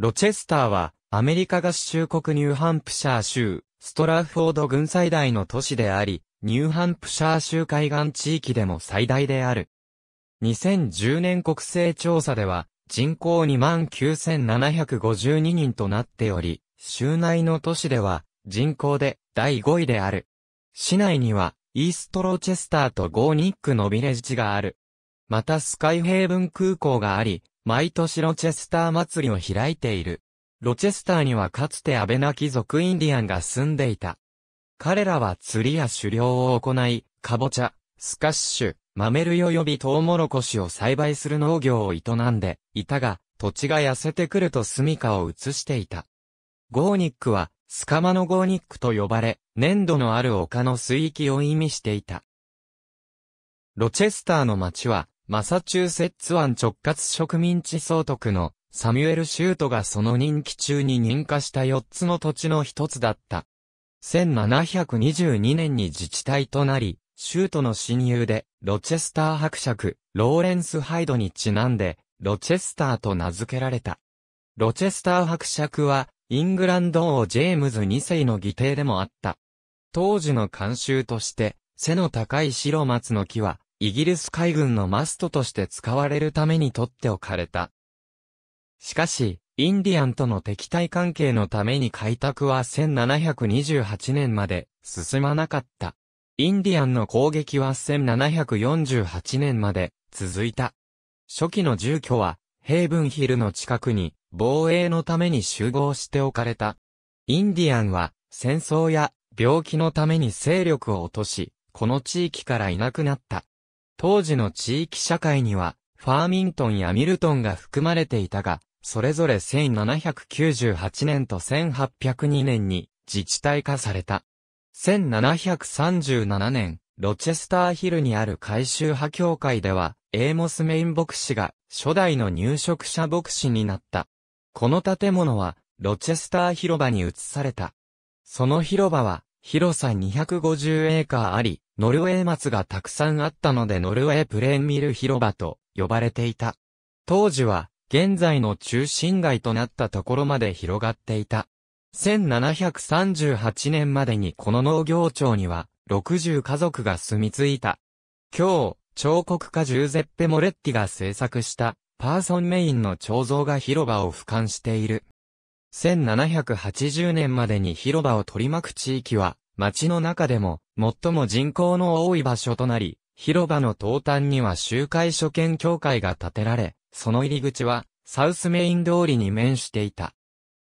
ロチェスターは、アメリカ合衆国ニューハンプシャー州、ストラフォード軍最大の都市であり、ニューハンプシャー州海岸地域でも最大である。2010年国勢調査では、人口29,752人となっており、州内の都市では、人口で第5位である。市内には、イーストロチェスターとゴーニックのビレッジがある。またスカイヘイブン空港があり、毎年ロチェスター祭りを開いている。ロチェスターにはかつて安倍な貴族インディアンが住んでいた。彼らは釣りや狩猟を行い、カボチャ、スカッシュ、豆類及びトウモロコシを栽培する農業を営んでいたが、土地が痩せてくると住処を移していた。ゴーニックは、スカマのゴーニックと呼ばれ、粘土のある丘の水域を意味していた。ロチェスターの町は、マサチューセッツ湾直轄植民地総督のサミュエル・シュートがその任期中に認可した4つの土地の一つだった。1722年に自治体となり、シュートの親友で、ロチェスター伯爵、ローレンス・ハイドにちなんで、ロチェスターと名付けられた。ロチェスター伯爵は、イングランド王ジェームズ2世の議定でもあった。当時の慣習として、背の高い白松の木は、イギリス海軍のマストとして使われるために取っておかれた。しかし、インディアンとの敵対関係のために開拓は1728年まで進まなかった。インディアンの攻撃は1748年まで続いた。初期の住居は、ヘイブンヒルの近くに防衛のために集合しておかれた。インディアンは戦争や病気のために勢力を落とし、この地域からいなくなった。当時の地域社会には、ファーミントンやミルトンが含まれていたが、それぞれ1798年と1802年に自治体化された。1737年、ロチェスターヒルにある改修派協会では、エーモス・メイン牧師が初代の入植者牧師になった。この建物は、ロチェスター広場に移された。その広場は、広さ250エーカーあり、ノルウェー松がたくさんあったのでノルウェープレーンミル広場と呼ばれていた。当時は、現在の中心街となったところまで広がっていた。1738年までにこの農業町には、60家族が住み着いた。今日、彫刻家ジューゼッペ・モレッティが制作した、パーソンメインの彫像が広場を俯瞰している。1780年までに広場を取り巻く地域は、町の中でも最も人口の多い場所となり、広場の東端には集会所見協会が建てられ、その入り口はサウスメイン通りに面していた。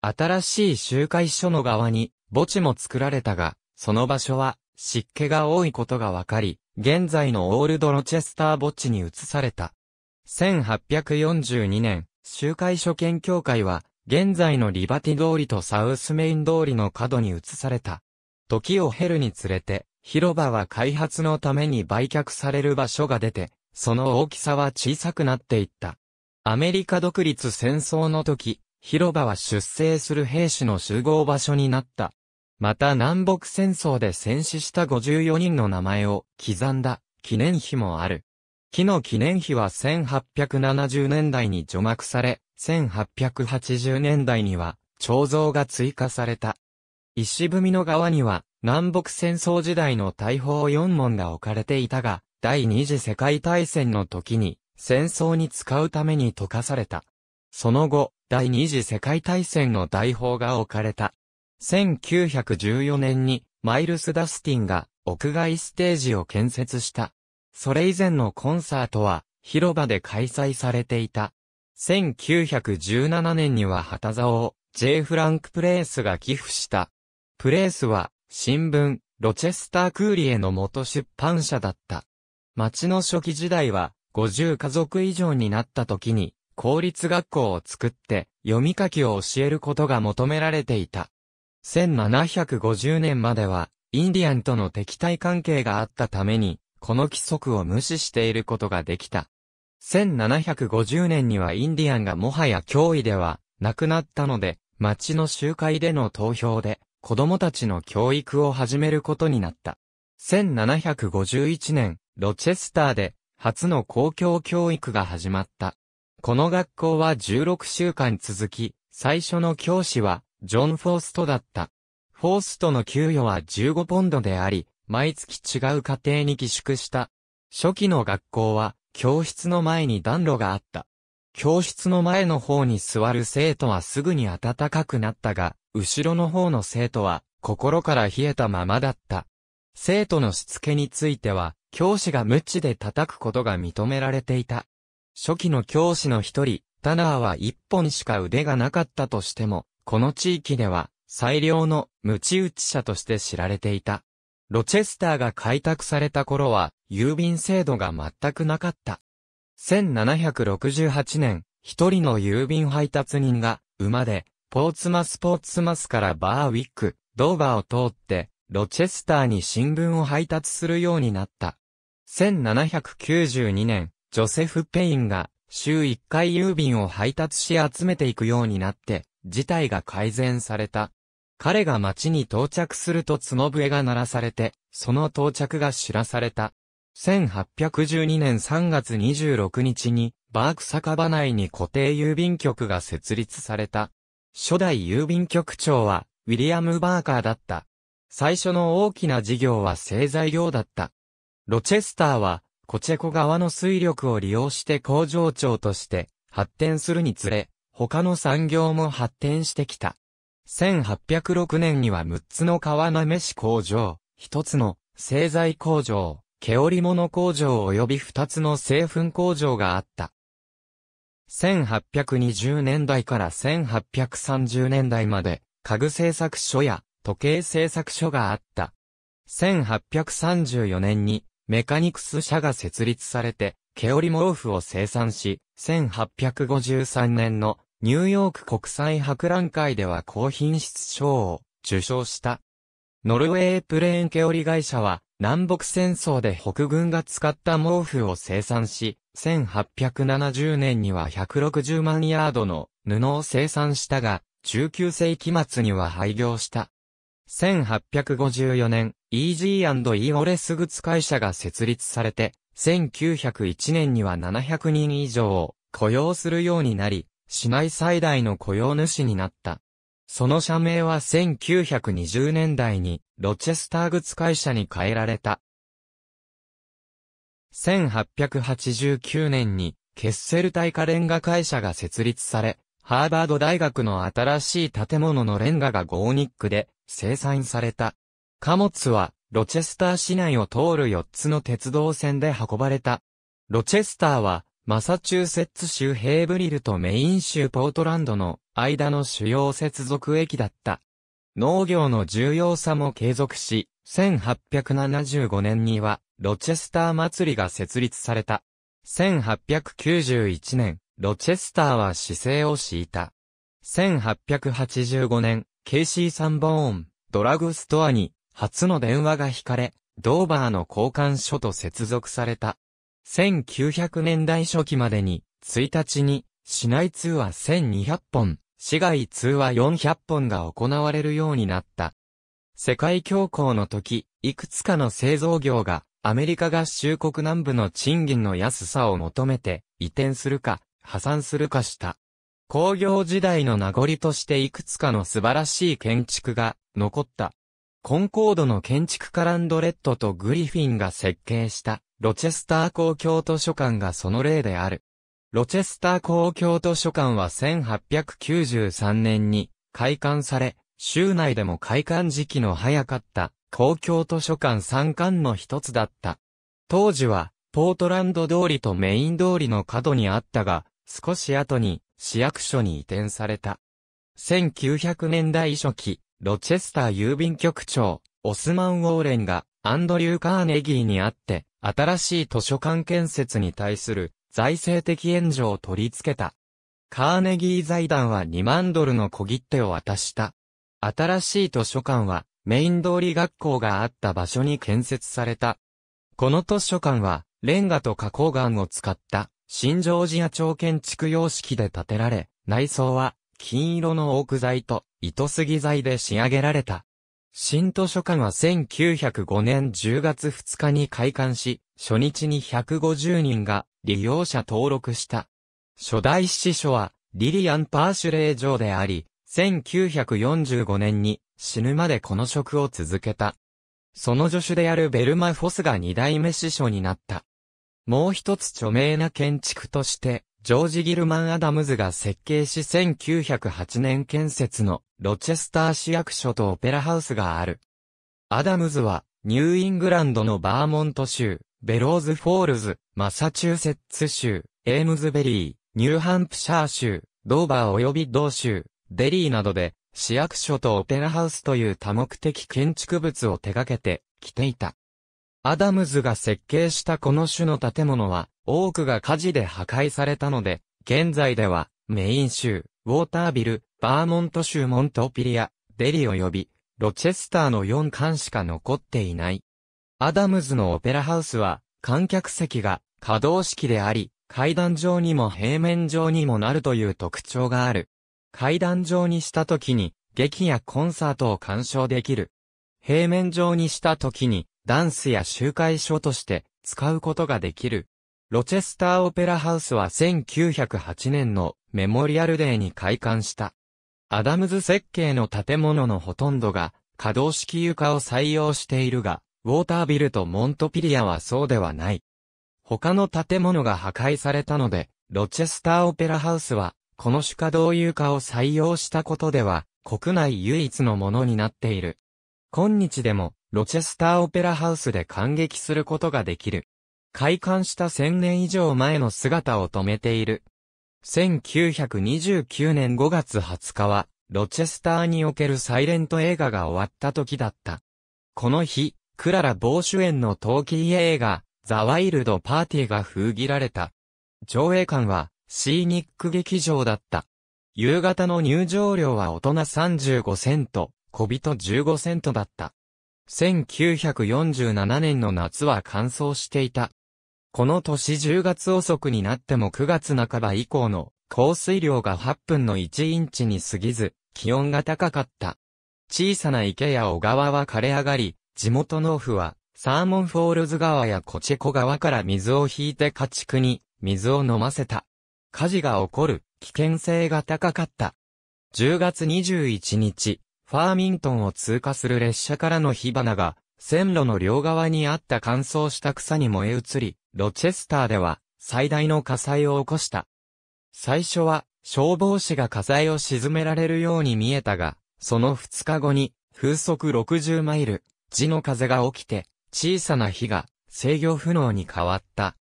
新しい集会所の側に墓地も作られたが、その場所は湿気が多いことがわかり、現在のオールドロチェスター墓地に移された。1842年、集会所見協会は現在のリバティ通りとサウスメイン通りの角に移された。時を経るにつれて、広場は開発のために売却される場所が出て、その大きさは小さくなっていった。アメリカ独立戦争の時、広場は出征する兵士の集合場所になった。また南北戦争で戦死した54人の名前を刻んだ記念碑もある。木の記念碑は1870年代に除幕され、1880年代には、彫像が追加された。石踏みの側には、南北戦争時代の大砲4門が置かれていたが、第二次世界大戦の時に、戦争に使うために溶かされた。その後、第二次世界大戦の大砲が置かれた。1914年に、マイルス・ダスティンが、屋外ステージを建設した。それ以前のコンサートは、広場で開催されていた。1917年には旗竿を J. フランク・プレースが寄付した。プレースは新聞、ロチェスター・クーリエの元出版社だった。町の初期時代は50家族以上になった時に公立学校を作って読み書きを教えることが求められていた。1750年まではインディアンとの敵対関係があったためにこの規則を無視していることができた。1750年にはインディアンがもはや脅威ではなくなったので、町の集会での投票で子供たちの教育を始めることになった。1751年、ロチェスターで初の公共教育が始まった。この学校は16週間続き、最初の教師はジョン・フォーストだった。フォーストの給与は15ポンドであり、毎月違う家庭に寄宿した。初期の学校は教室の前に暖炉があった。教室の前の方に座る生徒はすぐに暖かくなったが、後ろの方の生徒は心から冷えたままだった。生徒のしつけについては、教師が無知で叩くことが認められていた。初期の教師の一人、タナーは一本しか腕がなかったとしても、この地域では最良の無知打ち者として知られていた。ロチェスターが開拓された頃は、郵便制度が全くなかった。1768年、一人の郵便配達人が、馬で、ポーツマスポーツマスからバーウィック、ドーバーを通って、ロチェスターに新聞を配達するようになった。1792年、ジョセフ・ペインが、週1回郵便を配達し集めていくようになって、事態が改善された。彼が町に到着すると角笛が鳴らされて、その到着が知らされた。1812年3月26日に、バーク酒場内に固定郵便局が設立された。初代郵便局長は、ウィリアム・バーカーだった。最初の大きな事業は製材業だった。ロチェスターは、コチェコ側の水力を利用して工場長として、発展するにつれ、他の産業も発展してきた。1806年には6つの川なめし工場、1つの製材工場、毛織物工場及び2つの製粉工場があった。1820年代から1830年代まで、家具製作所や時計製作所があった。1834年にメカニクス社が設立されて、毛織毛布を生産し、1853年のニューヨーク国際博覧会では高品質賞を受賞した。ノルウェープレーンケオリ会社は南北戦争で北軍が使った毛布を生産し、1870年には160万ヤードの布を生産したが、19世紀末には廃業した。1854年、イージーイーオレスグツ会社が設立されて、1901年には700人以上を雇用するようになり、市内最大の雇用主になった。その社名は1920年代にロチェスターグッズ会社に変えられた。1889年にケッセル耐火レンガ会社が設立され、ハーバード大学の新しい建物のレンガがゴーニックで生産された。貨物はロチェスター市内を通る4つの鉄道線で運ばれた。ロチェスターはマサチューセッツ州ヘーブリルとメイン州ポートランドの間の主要接続駅だった。農業の重要さも継続し、1875年にはロチェスター祭りが設立された。1891年、ロチェスターは姿勢を敷いた。1885年、ケイシー・サンボーン、ドラグストアに初の電話が引かれ、ドーバーの交換所と接続された。1900年代初期までに、1日に、市内通話1200本、市外通話400本が行われるようになった。世界恐慌の時、いくつかの製造業が、アメリカ合衆国南部の賃金の安さを求めて、移転するか、破産するかした。工業時代の名残としていくつかの素晴らしい建築が残った。コンコードの建築家ランドレットとグリフィンが設計したロチェスター公共図書館がその例である。ロチェスター公共図書館は1893年に開館され、州内でも開館時期の早かった公共図書館3館の一つだった。当時はポートランド通りとメイン通りの角にあったが、少し後に市役所に移転された。1900年代初期、ロチェスター郵便局長、オスマン・ウォーレンが、アンドリュー・カーネギーに会って、新しい図書館建設に対する財政的援助を取り付けた。カーネギー財団は2万ドルの小切手を渡した。新しい図書館は、メイン通り学校があった場所に建設された。この図書館は、レンガと花崗岩を使った、新ジョージア町建築様式で建てられ、内装は、金色のオーク材と糸杉材で仕上げられた。新図書館は1905年10月2日に開館し、初日に150人が利用者登録した。初代司書はリリアン・パーシュレー城であり、1945年に死ぬまでこの職を続けた。その助手であるベルマ・フォスが二代目司書になった。もう一つ著名な建築として、ジョージ・ギルマン・アダムズが設計し1908年建設のロチェスター市役所とオペラハウスがある。アダムズはニューイングランドのバーモント州、ベローズ・フォールズ、マサチューセッツ州、エームズベリー、ニューハンプシャー州、ドーバー及び同州、デリーなどで市役所とオペラハウスという多目的建築物を手掛けてきていた。アダムズが設計したこの種の建物は、多くが火事で破壊されたので、現在では、メイン州、ウォータービル、バーモント州モントピリア、デリ及び、ロチェスターの4巻しか残っていない。アダムズのオペラハウスは、観客席が可動式であり、階段上にも平面上にもなるという特徴がある。階段上にした時に、劇やコンサートを鑑賞できる。平面上にした時に、ダンスや集会所として使うことができる。ロチェスターオペラハウスは1908年のメモリアルデーに開館した。アダムズ設計の建物のほとんどが可動式床を採用しているが、ウォータービルとモントピリアはそうではない。他の建物が破壊されたので、ロチェスターオペラハウスは、この主可動床を採用したことでは、国内唯一のものになっている。今日でも、ロチェスターオペラハウスで感激することができる。開館した1000年以上前の姿を止めている。1929年5月20日は、ロチェスターにおけるサイレント映画が終わった時だった。この日、クララ・某主演のトーキー映画、ザ・ワイルド・パーティーが封切られた。上映館は、シーニック劇場だった。夕方の入場料は大人35セント、小人15セントだった。1947年の夏は乾燥していた。この年10月遅くになっても9月半ば以降の降水量が8分の1インチに過ぎず、気温が高かった。小さな池や小川は枯れ上がり、地元農夫はサーモンフォールズ川やコチェコ川から水を引いて家畜に水を飲ませた。火事が起こる危険性が高かった。10月21日、ファーミントンを通過する列車からの火花が、線路の両側にあった乾燥した草に燃え移り、ロチェスターでは、最大の火災を起こした。最初は、消防士が火災を沈められるように見えたが、その2日後に、風速60マイル、地の風が起きて、小さな火が制御不能に変わった。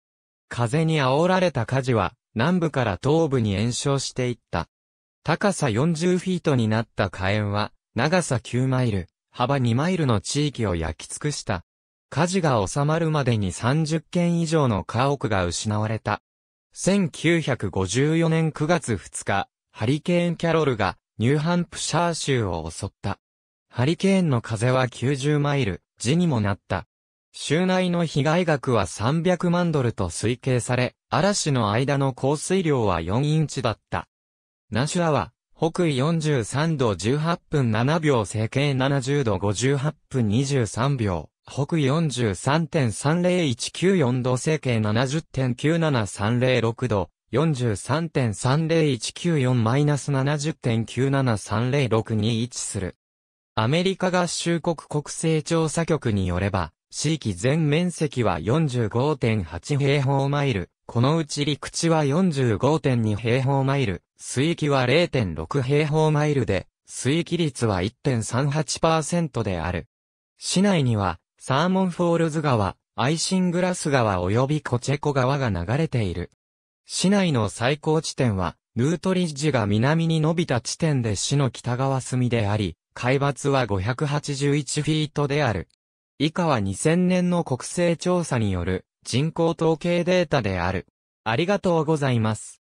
風に煽られた火事は南部から東部に延焼していった。高さ40フィートになった火炎は長さ9マイル、幅2マイルの地域を焼き尽くした。火事が収まるまでに30軒以上の家屋が失われた。1954年9月2日、ハリケーンキャロルがニューハンプシャー州を襲った。ハリケーンの風は90マイル、地にもなった。州内の被害額は300万ドルと推計され、嵐の間の降水量は4インチだった。ナシュアは、北緯43度18分7秒、整形70度58分23秒、北緯43.30194度、整形70.97306度、43.30194-70.97306に位置する。アメリカ合衆国国勢調査局によれば、地域全面積は45.8平方マイル、このうち陸地は45.2平方マイル、水域は0.6平方マイルで、水域率は1.38%である。市内には、サーモンフォールズ川、アイシングラス川及びコチェコ川が流れている。市内の最高地点は、ヌートリッジが南に伸びた地点で市の北側隅であり、海抜は581フィートである。以下は2000年の国勢調査による人口統計データである。ありがとうございます。